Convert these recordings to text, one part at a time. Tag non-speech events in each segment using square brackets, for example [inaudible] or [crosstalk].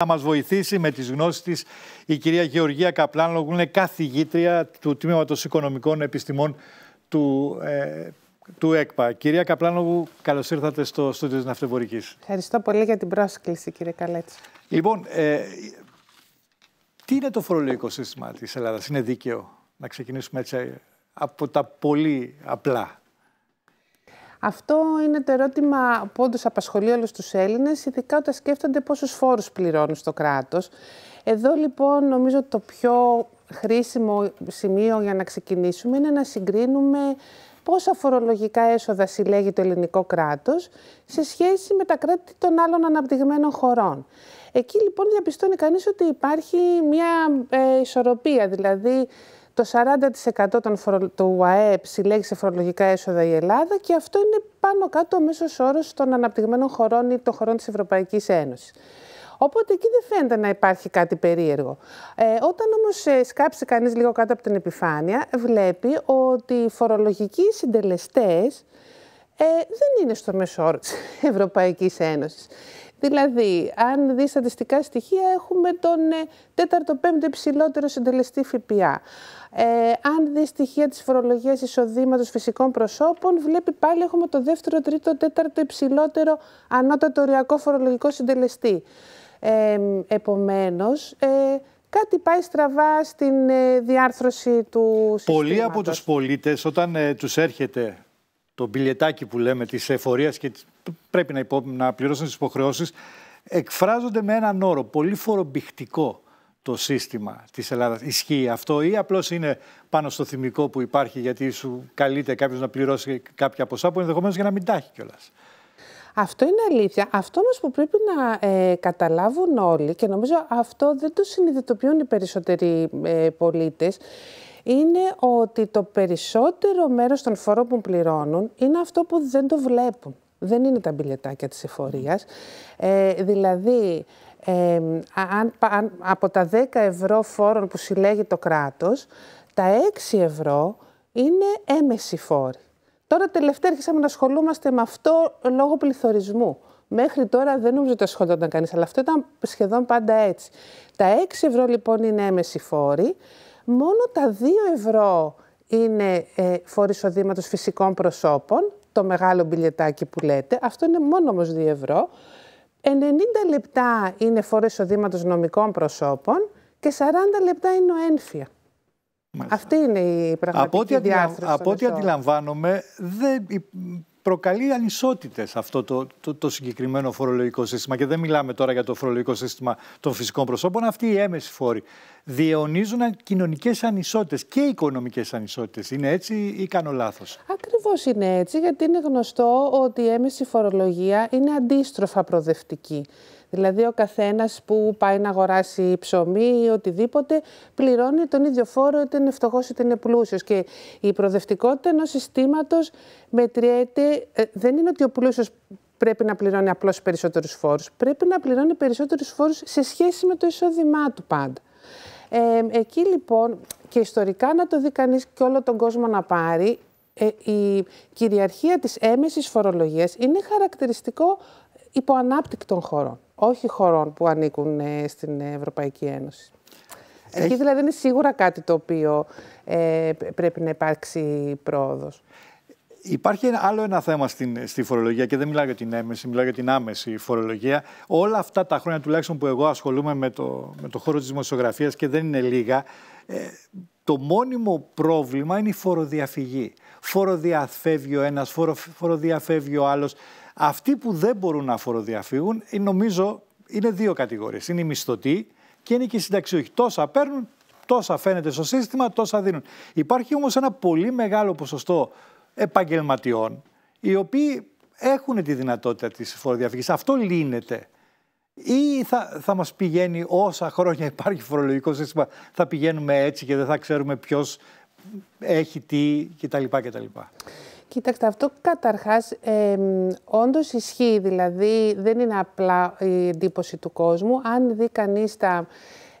Να μας βοηθήσει με τις γνώσεις της η κυρία Γεωργία Καπλάνο, που είναι καθηγήτρια του Τμήματος Οικονομικών Επιστημών του, ε, του ΕΚΠΑ. Κυρία Καπλάνογου, καλώς ήρθατε στο στούντιο της Ναυτεμπορική. Ευχαριστώ πολύ για την πρόσκληση, κύριε Καλέτση. Λοιπόν, ε, τι είναι το φορολογικό σύστημα της Ελλάδας, Είναι δίκαιο, να ξεκινήσουμε έτσι από τα πολύ απλά. Αυτό είναι το ερώτημα που όντως απασχολεί όλους τους Έλληνες, ειδικά όταν σκέφτονται πόσους φόρους πληρώνουν στο κράτος. Εδώ λοιπόν νομίζω το πιο χρήσιμο σημείο για να ξεκινήσουμε είναι να συγκρίνουμε πόσα φορολογικά έσοδα συλλέγει το ελληνικό κράτος σε σχέση με τα κράτη των άλλων αναπτυγμένων χωρών. Εκεί λοιπόν διαπιστώνει κανείς ότι υπάρχει μια ε, ισορροπία, δηλαδή το 40% των του ΟΑΕΠ συλλέγει σε φορολογικά έσοδα η Ελλάδα και αυτό είναι πάνω κάτω ο μέσος όρος των αναπτυγμένων χωρών ή των χωρών της Ευρωπαϊκής Ένωσης. Οπότε εκεί δεν φαίνεται να υπάρχει κάτι περίεργο. Ε, όταν όμως ε, σκάψει κανείς λίγο κάτω από την επιφάνεια, βλέπει ότι οι φορολογικοί συντελεστές ε, δεν είναι στο μέσο όρο της Ευρωπαϊκής Ένωσης. Δηλαδή, αν δεις στατιστικά στοιχεία, έχουμε τον 4ο-5ο ε, 5 συντελεστή ΦΠΑ. Ε, αν δεις στοιχεία της φορολογίας εισοδήματος φυσικών προσώπων, βλέπει πάλι έχουμε το δεύτερο, τρίτο, τέταρτο ανώτατο οριακό φορολογικό συντελεστή. Ε, επομένως, ε, κάτι πάει στραβά στην ε, διάρθρωση του Πολύ συστήματος. Πολλοί από τους πολίτες, όταν ε, τους έρχεται το μπιλετάκι που λέμε της εφορίας και πρέπει να, υπό, να πληρώσουν τις υποχρεώσεις, εκφράζονται με έναν όρο πολύ φορομπηχτικό το σύστημα της Ελλάδας. Ισχύει αυτό ή απλώς είναι πάνω στο θυμικό που υπάρχει γιατί σου καλείται κάποιος να πληρώσει κάποια ποσά που ενδεχομένως για να μην τα έχει Αυτό είναι αλήθεια. Αυτό όμως που πρέπει να ε, καταλάβουν όλοι και νομίζω αυτό δεν το συνειδητοποιούν οι περισσότεροι ε, πολίτες είναι ότι το περισσότερο μέρος των φόρων που πληρώνουν είναι αυτό που δεν το βλέπουν δεν είναι τα μπιλετάκια της εφορίας. Ε, δηλαδή, ε, από τα 10 ευρώ φόρων που συλλέγει το κράτος, τα 6 ευρώ είναι έμεση φόροι. Τώρα τελευταία αρχίσαμε να ασχολούμαστε με αυτό λόγω πληθωρισμού. Μέχρι τώρα δεν νομίζω ότι ασχολούνταν κανείς, αλλά αυτό ήταν σχεδόν πάντα έτσι. Τα 6 ευρώ λοιπόν είναι έμεση φόρη, μόνο τα 2 ευρώ είναι ε, φόροι φυσικών προσώπων το μεγάλο μπιλιετάκι που λέτε, αυτό είναι μόνο όμως 2 ευρώ, 90 λεπτά είναι φορές εισοδήματος νομικών προσώπων και 40 λεπτά είναι ο ένφια. Αυτή είναι η πραγματική από διάρθρωση. Από ό,τι αντιλαμβάνομαι, δεν προκαλεί ανισότητες αυτό το, το, το, συγκεκριμένο φορολογικό σύστημα και δεν μιλάμε τώρα για το φορολογικό σύστημα των φυσικών προσώπων, αυτή η έμεση φόρη διαιωνίζουν κοινωνικές ανισότητες και οικονομικές ανισότητες. Είναι έτσι ή κάνω λάθος. Ακριβώς είναι έτσι, γιατί είναι γνωστό ότι η έμεση φορολογία είναι αντίστροφα προδευτική. προοδευτικη δηλαδη ο καθένας που πάει να αγοράσει ψωμί ή οτιδήποτε πληρώνει τον ίδιο φόρο είτε είναι φτωχός είτε είναι πλούσιος. Και η προοδευτικότητα ενός συστήματος μετριέται, ε, δεν είναι ότι ο πλούσιος πρέπει να πληρώνει απλώς περισσότερους φόρους, πρέπει να πληρώνει περισσότερους φόρους σε σχέση με το εισόδημά του πάντα. Ε, εκεί λοιπόν και ιστορικά να το δει κανείς και όλο τον κόσμο να πάρει, ε, η κυριαρχία της έμεσης φορολογίας είναι χαρακτηριστικό υποανάπτυκτων χωρών, όχι χωρών που ανήκουν ε, στην Ευρωπαϊκή Ένωση. Εκεί δηλαδή είναι σίγουρα κάτι το οποίο πρέπει να υπάρξει πρόοδος. Υπάρχει άλλο ένα θέμα στην, στη φορολογία και δεν μιλάω για την έμεση, μιλάω για την άμεση φορολογία. Όλα αυτά τα χρόνια τουλάχιστον που εγώ ασχολούμαι με το, με το χώρο της δημοσιογραφίας και δεν είναι λίγα, ε, το μόνιμο πρόβλημα είναι η φοροδιαφυγή. Φοροδιαφεύγει ο ένας, φορο, φοροδιαφεύγει ο άλλος. Αυτοί που δεν μπορούν να φοροδιαφύγουν, νομίζω, είναι δύο κατηγορίες. Είναι οι μισθωτοί και είναι και οι συνταξιούχοι. Τόσα παίρνουν, τόσα φαίνεται στο σύστημα, τόσα δίνουν. Υπάρχει όμως ένα πολύ μεγάλο ποσοστό επαγγελματιών οι οποίοι έχουν τη δυνατότητα της φοροδιαφυγής. Αυτό λύνεται. Ή θα, θα μας πηγαίνει όσα χρόνια υπάρχει φορολογικό σύστημα, θα πηγαίνουμε έτσι και δεν θα ξέρουμε ποιος έχει τι κτλ. κτλ. Κοιτάξτε, αυτό καταρχάς ε, όντως ισχύει, δηλαδή δεν είναι απλά η εντύπωση του κόσμου. Αν δει κανείς τα,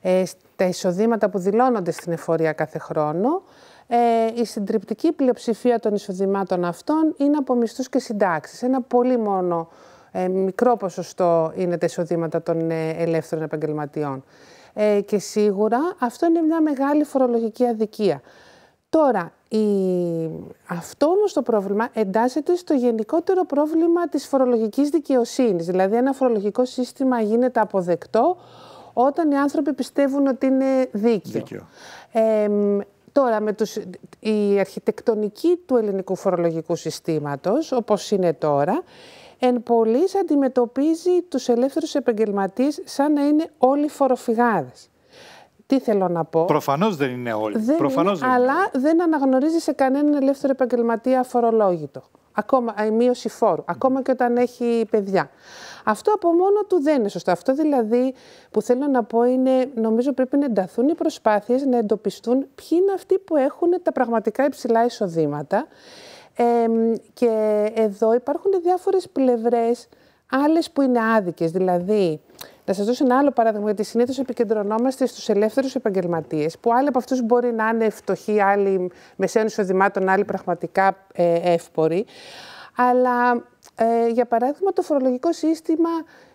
ε, τα εισοδήματα που δηλώνονται στην εφορία κάθε χρόνο, ε, η συντριπτική πλειοψηφία των εισοδημάτων αυτών είναι από μισθούς και συντάξεις. Ένα πολύ μόνο ε, μικρό ποσοστό είναι τα εισοδήματα των ε, ελεύθερων επαγγελματιών. Ε, και σίγουρα αυτό είναι μια μεγάλη φορολογική αδικία. Τώρα, η... αυτό όμως το πρόβλημα εντάσσεται στο γενικότερο πρόβλημα της φορολογικής δικαιοσύνης. Δηλαδή, ένα φορολογικό σύστημα γίνεται αποδεκτό όταν οι άνθρωποι πιστεύουν ότι είναι δίκαιο. Τώρα, με τους, η αρχιτεκτονική του ελληνικού φορολογικού συστήματος, όπως είναι τώρα, εν πολλής αντιμετωπίζει τους ελεύθερους επαγγελματίες σαν να είναι όλοι φοροφυγάδες. Τι θέλω να πω. Προφανώς δεν είναι όλοι. Δεν Προφανώς δεν είναι. αλλά δεν αναγνωρίζει σε κανέναν ελεύθερο επαγγελματία αφορολόγητο. Ακόμα, η μείωση φόρου. Ακόμα και όταν έχει παιδιά. Αυτό από μόνο του δεν είναι σωστό. Αυτό δηλαδή που θέλω να πω είναι, νομίζω πρέπει να ενταθούν οι προσπάθειες να εντοπιστούν ποιοι είναι αυτοί που έχουν τα πραγματικά υψηλά εισοδήματα. και εδώ υπάρχουν διάφορες πλευρές, άλλες που είναι άδικες, δηλαδή... Να σας δώσω ένα άλλο παράδειγμα, γιατί συνήθως επικεντρωνόμαστε στους ελεύθερους επαγγελματίες, που άλλοι από αυτούς μπορεί να είναι φτωχοί, άλλοι μεσαίων εισοδημάτων, άλλοι πραγματικά ε, εύποροι. Αλλά ε, για παράδειγμα, το φορολογικό σύστημα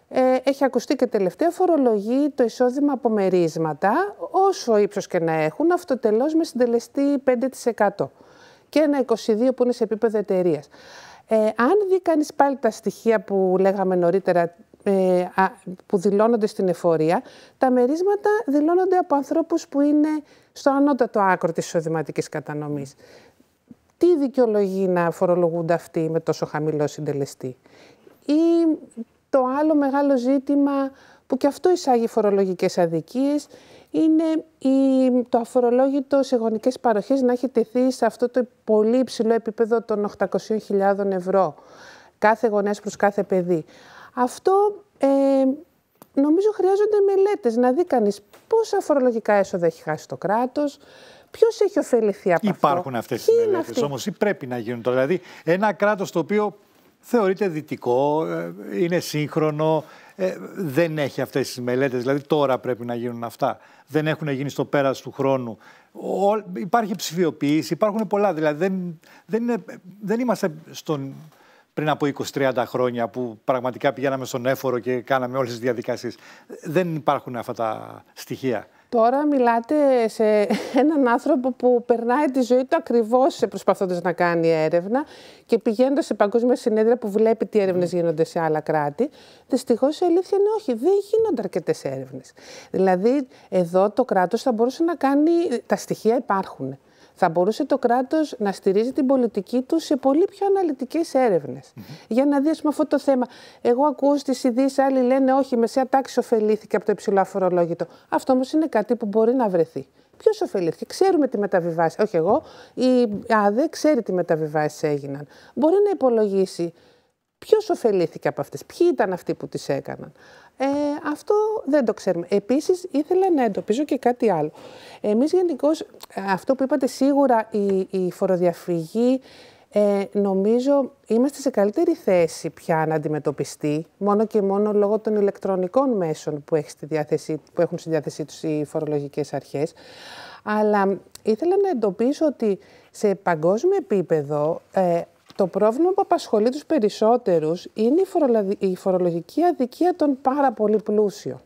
ε, έχει ακουστεί και τελευταία φορολογεί το εισόδημα από μερίσματα, όσο ύψος και να έχουν, αυτοτελώς με συντελεστή 5% και ένα 22% που είναι σε επίπεδο εταιρείας. Ε, αν δει κανείς πάλι τα στοιχεία που λέγαμε νωρίτερα ε, που δηλώνονται στην εφορία, τα μερίσματα δηλώνονται από ανθρώπους που είναι στο ανώτατο άκρο της εισοδηματικής κατανομής τι δικαιολογεί να φορολογούνται αυτοί με τόσο χαμηλό συντελεστή. Ή το άλλο μεγάλο ζήτημα που και αυτό εισάγει φορολογικές αδικίες είναι η, το αφορολόγητο σε γονικές παροχές να έχει τεθεί σε αυτό το πολύ υψηλό επίπεδο των 800.000 ευρώ κάθε γονέας προς κάθε παιδί. Αυτό ε, νομίζω χρειάζονται μελέτες, να δει κανείς πόσα φορολογικά έσοδα έχει χάσει το κράτος, Ποιος έχει ωφεληθεί από αυτό. Υπάρχουν αυτές οι μελέτε όμως ή πρέπει να γίνουν. Δηλαδή, ένα κράτος το οποίο θεωρείται δυτικό, ε, είναι σύγχρονο, ε, δεν έχει αυτές τις μελέτες. Δηλαδή, τώρα πρέπει να γίνουν αυτά. Δεν έχουν γίνει στο πέρας του χρόνου. Υπάρχει ψηφιοποίηση, υπάρχουν πολλά. Δηλαδή, δεν, δεν, είναι, δεν είμαστε στον πριν από 20-30 χρόνια που πραγματικά πηγαίναμε στον έφορο και κάναμε όλες τις διαδικασίες. Δεν υπάρχουν αυτά τα στοιχεία. Τώρα μιλάτε σε έναν άνθρωπο που περνάει τη ζωή του ακριβώς προσπαθώντας να κάνει έρευνα και πηγαίνοντας σε παγκόσμια συνέδρια που βλέπει τι έρευνες ναι. γίνονται σε άλλα κράτη. Δυστυχώς η αλήθεια είναι όχι, δεν γίνονται αρκετές έρευνες. Δηλαδή, εδώ το κράτος θα μπορούσε να κάνει. Τα στοιχεία υπάρχουν θα μπορούσε το κράτος να στηρίζει την πολιτική του σε πολύ πιο αναλυτικές έρευνες. Για να δει αυτό το θέμα. Εγώ ακούω στις ειδήσεις, άλλοι λένε Όχι, η μεσαία τάξη ωφελήθηκε από το υψηλό αφορολόγητο. Αυτό όμως είναι κάτι που μπορεί να βρεθεί. Ποιος ωφελήθηκε, ξέρουμε τι μεταβιβάσεις. Όχι εγώ, η ΑΔΕ ξέρει τι μεταβιβάσεις έγιναν. Μπορεί να υπολογίσει Ποιος ωφελήθηκε από αυτές, ποιοι ήταν αυτοί που τις έκαναν. Ε, αυτό δεν το ξέρουμε. Επίσης, ήθελα να εντοπίζω και κάτι άλλο. Εμείς γενικώς, αυτό που είπατε σίγουρα, η, η φοροδιαφυγή ε, νομίζω είμαστε σε καλύτερη θέση πια να αντιμετωπιστεί μόνο και μόνο λόγω των ηλεκτρονικών μέσων που, έχει στη που έχουν στη διάθεσή τους οι φορολογικές αρχές. Αλλά ήθελα να εντοπίσω ότι σε παγκόσμιο επίπεδο ε, το πρόβλημα που απασχολεί τους περισσότερους είναι η φορολογική αδικία των πάρα πολύ πλούσιων.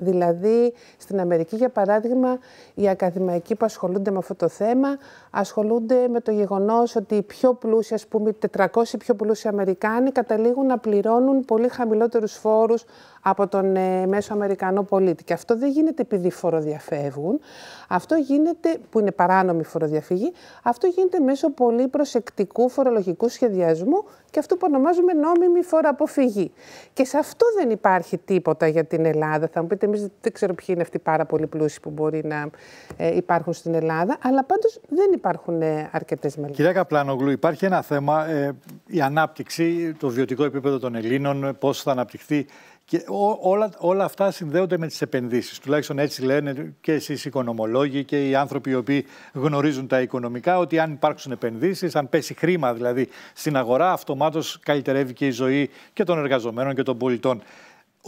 Δηλαδή, στην Αμερική, για παράδειγμα, οι ακαδημαϊκοί που ασχολούνται με αυτό το θέμα ασχολούνται με το γεγονός ότι οι πιο πλούσιοι, ας πούμε, 400 πιο πλούσιοι Αμερικάνοι καταλήγουν να πληρώνουν πολύ χαμηλότερους φόρους από τον ε, μέσο Αμερικανό πολίτη. Και αυτό δεν γίνεται επειδή φοροδιαφεύγουν. Αυτό γίνεται, που είναι παράνομη φοροδιαφυγή, αυτό γίνεται μέσω πολύ προσεκτικού φορολογικού σχεδιασμού και αυτό που ονομάζουμε νόμιμη φοροαποφυγή. Και σε αυτό δεν υπάρχει τίποτα για την Ελλάδα. Θα μου πείτε, Εμείς δεν ξέρω ποιοι είναι αυτοί πάρα πολύ πλούσιοι που μπορεί να ε, υπάρχουν στην Ελλάδα. Αλλά πάντως δεν υπάρχουν ε, αρκετές μελέτες. Κυρία Καπλάνογλου, υπάρχει ένα θέμα, ε, η ανάπτυξη, το βιωτικό επίπεδο των Ελλήνων, ε, πώς θα αναπτυχθεί. Και όλα, όλα αυτά συνδέονται με τις επενδύσεις. Τουλάχιστον έτσι λένε και εσείς οι οικονομολόγοι και οι άνθρωποι οι οποίοι γνωρίζουν τα οικονομικά ότι αν υπάρξουν επενδύσεις, αν πέσει χρήμα δηλαδή στην αγορά, αυτομάτως καλυτερεύει και η ζωή και των εργαζομένων και των πολιτών.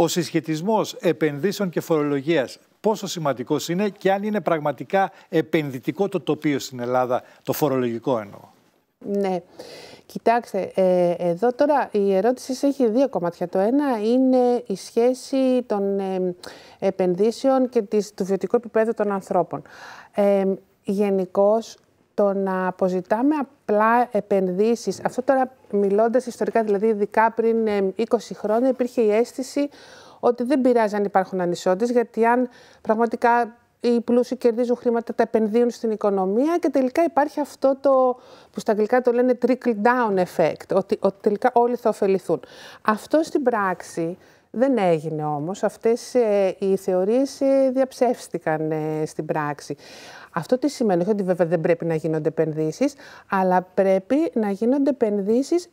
Ο συσχετισμός επενδύσεων και φορολογίας πόσο σημαντικός είναι και αν είναι πραγματικά επενδυτικό το τοπίο στην Ελλάδα, το φορολογικό εννοώ. Ναι. Κοιτάξτε, ε, εδώ τώρα η ερώτηση έχει δύο κομμάτια. Το ένα είναι η σχέση των ε, επενδύσεων και της, του βιωτικού επίπεδου των ανθρώπων. Ε, Γενικώς το να αποζητάμε απλά επενδύσεις. Αυτό τώρα μιλώντας ιστορικά, δηλαδή ειδικά πριν 20 ε, χρόνια υπήρχε η αίσθηση ότι δεν πειράζει αν υπάρχουν ανισότητες, γιατί αν πραγματικά οι πλούσιοι κερδίζουν χρήματα, τα επενδύουν στην οικονομία και τελικά υπάρχει αυτό το που στα αγγλικά το λένε trickle down effect, ότι, ότι τελικά όλοι θα ωφεληθούν. Αυτό στην πράξη δεν έγινε όμως. Αυτές ε, οι θεωρίες ε, διαψεύστηκαν ε, στην πράξη. Αυτό τι σημαίνει, ότι βέβαια δεν πρέπει να γίνονται επενδύσεις, αλλά πρέπει να γίνονται επενδύσεις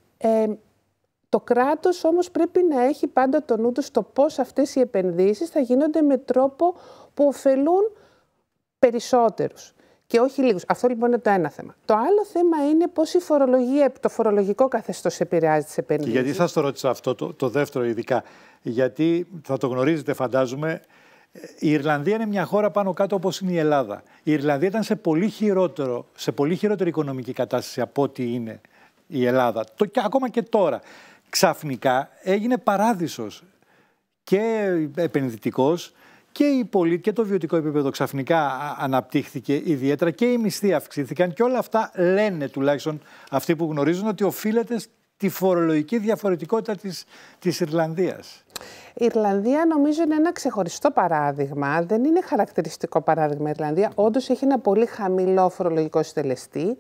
το κράτος όμως πρέπει να έχει πάντα το νου του στο πώς αυτές οι επενδύσεις θα γίνονται με τρόπο που ωφελούν περισσότερους και όχι λίγους. Αυτό λοιπόν είναι το ένα θέμα. Το άλλο θέμα είναι πώς η φορολογία, το φορολογικό καθεστώς επηρεάζει τις επενδύσεις. Γιατί σας το ρώτησα αυτό, το, δεύτερο ειδικά. Γιατί θα το γνωρίζετε, φαντάζομαι, η Ιρλανδία είναι μια χώρα πάνω κάτω όπως είναι η Ελλάδα. Η Ιρλανδία ήταν σε πολύ, χειρότερο, σε πολύ χειρότερη οικονομική κατάσταση από ό,τι είναι η Ελλάδα. Το, ακόμα και τώρα. Ξαφνικά έγινε παράδεισος και επενδυτικός και, η πολι... και το βιωτικό επίπεδο ξαφνικά αναπτύχθηκε ιδιαίτερα και οι μισθοί αυξήθηκαν και όλα αυτά λένε τουλάχιστον αυτοί που γνωρίζουν ότι οφείλεται στη φορολογική διαφορετικότητα της, της Ιρλανδίας. Η Ιρλανδία νομίζω είναι ένα ξεχωριστό παράδειγμα. Δεν είναι χαρακτηριστικό παράδειγμα η Ιρλανδία. Όντως έχει ένα πολύ χαμηλό φορολογικό συντελεστή.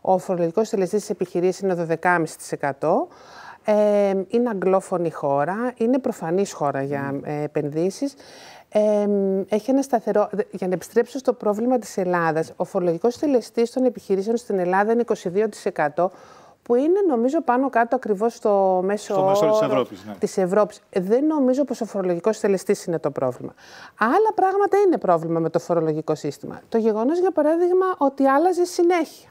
Ο φορολογικός συντελεστής της επιχειρήσης είναι 12,5% είναι αγγλόφωνη χώρα, είναι προφανής χώρα για ε, επενδύσεις. έχει ένα σταθερό... Για να επιστρέψω στο πρόβλημα της Ελλάδας, ο φορολογικός τελεστής των επιχειρήσεων στην Ελλάδα είναι 22%, που είναι νομίζω πάνω κάτω ακριβώς στο μέσο τη Ναι. Της Ευρώπης. Δεν νομίζω πως ο φορολογικός τελεστή είναι το πρόβλημα. Άλλα πράγματα είναι πρόβλημα με το φορολογικό σύστημα. Το γεγονός, για παράδειγμα, ότι άλλαζε συνέχεια.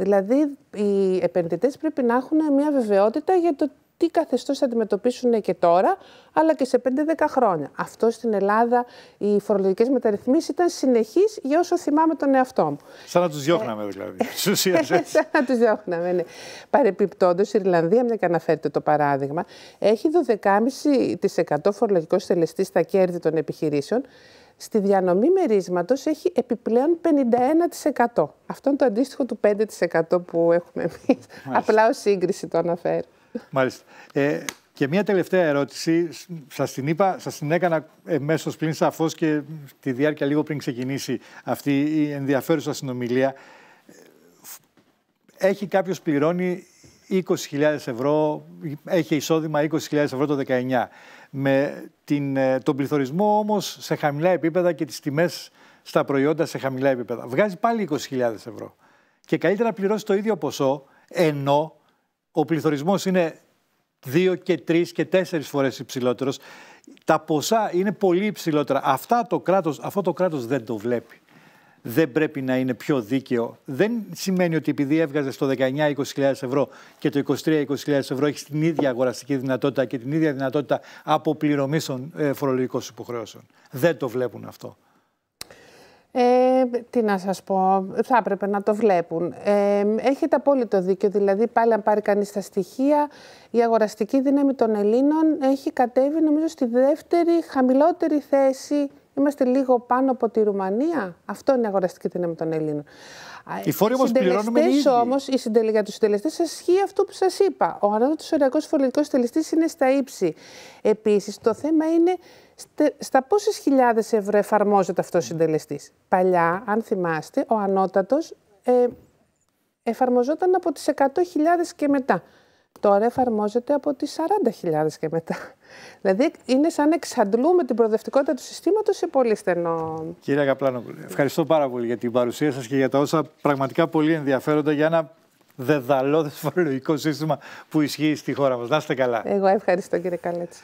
Δηλαδή, οι επενδυτές πρέπει να έχουν μια βεβαιότητα για το τι καθεστώς θα αντιμετωπίσουν και τώρα, αλλά και σε 5-10 χρόνια. Αυτό στην Ελλάδα, οι φορολογικές μεταρρυθμίσεις ήταν συνεχείς για όσο θυμάμαι τον εαυτό μου. Σαν να τους διώχναμε, δηλαδή. Ε, [laughs] Σαν να τους διώχναμε, ναι. Παρεπιπτόντως, η Ιρλανδία, μια και αναφέρεται το παράδειγμα, έχει 12,5% φορολογικό στελεστή στα κέρδη των επιχειρήσεων στη διανομή μερίσματος έχει επιπλέον 51%. Αυτό είναι το αντίστοιχο του 5% που έχουμε εμείς. Απλά ως σύγκριση το αναφέρω. Μάλιστα. Ε, και μια τελευταία ερώτηση. Σας την είπα, σας την έκανα μέσω πριν σαφώς και τη διάρκεια λίγο πριν ξεκινήσει αυτή η ενδιαφέρουσα συνομιλία. Έχει κάποιος πληρώνει 20.000 ευρώ, έχει εισόδημα 20.000 ευρώ το 19 με την, ε, τον πληθωρισμό όμως σε χαμηλά επίπεδα και τις τιμές στα προϊόντα σε χαμηλά επίπεδα. Βγάζει πάλι 20.000 ευρώ. Και καλύτερα πληρώσει το ίδιο ποσό, ενώ ο πληθωρισμός είναι δύο και τρεις και τέσσερις φορές υψηλότερος. Τα ποσά είναι πολύ υψηλότερα. Αυτά το κράτος, αυτό το κράτος δεν το βλέπει δεν πρέπει να είναι πιο δίκαιο. Δεν σημαίνει ότι επειδή έβγαζες το 19-20.000 ευρώ και το 23-20.000 ευρώ έχεις την ίδια αγοραστική δυνατότητα και την ίδια δυνατότητα αποπληρωμής των ε, φορολογικών υποχρεώσεων. Δεν το βλέπουν αυτό. Ε, τι να σας πω, θα έπρεπε να το βλέπουν. Ε, έχετε απόλυτο δίκιο, δηλαδή πάλι αν πάρει κανείς τα στοιχεία, η αγοραστική δύναμη των Ελλήνων έχει κατέβει νομίζω στη δεύτερη χαμηλότερη θέση Είμαστε λίγο πάνω από τη Ρουμανία. Αυτό είναι αγοραστική τιμή των Ελλήνων. Οι φόροι όμως πληρώνουμε Όμως, Για τους συντελεστές σα ισχύει αυτό που σας είπα. Ο ανώτατο οριακός φορολογικός συντελεστής είναι στα ύψη. Επίσης, το θέμα είναι στα πόσες χιλιάδες ευρώ εφαρμόζεται αυτός ο συντελεστής. Παλιά, αν θυμάστε, ο ανώτατος ε, εφαρμοζόταν από τις 100.000 και μετά τώρα εφαρμόζεται από τις 40.000 και μετά. Δηλαδή είναι σαν να εξαντλούμε την προοδευτικότητα του συστήματος σε πολύ στενό. Κύριε Καπλάνο, ευχαριστώ πάρα πολύ για την παρουσία σας και για τα όσα πραγματικά πολύ ενδιαφέροντα για ένα δεδαλώδες φορολογικό σύστημα που ισχύει στη χώρα μας. Να είστε καλά. Εγώ ευχαριστώ κύριε Καλέτση.